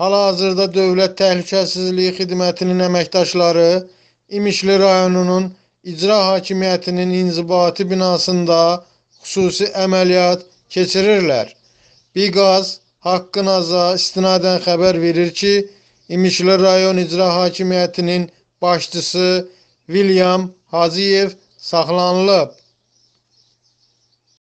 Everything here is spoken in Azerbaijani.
Hal-hazırda Dövlət Təhlükəsizliyi Xidmətinin əməkdaşları İmişli rayonunun icra hakimiyyətinin inzibati binasında xüsusi əməliyyat keçirirlər. Biqaz haqqınaza istinadən xəbər verir ki, İmişli rayon icra hakimiyyətinin başçısı William Haziyev saxlanılıb.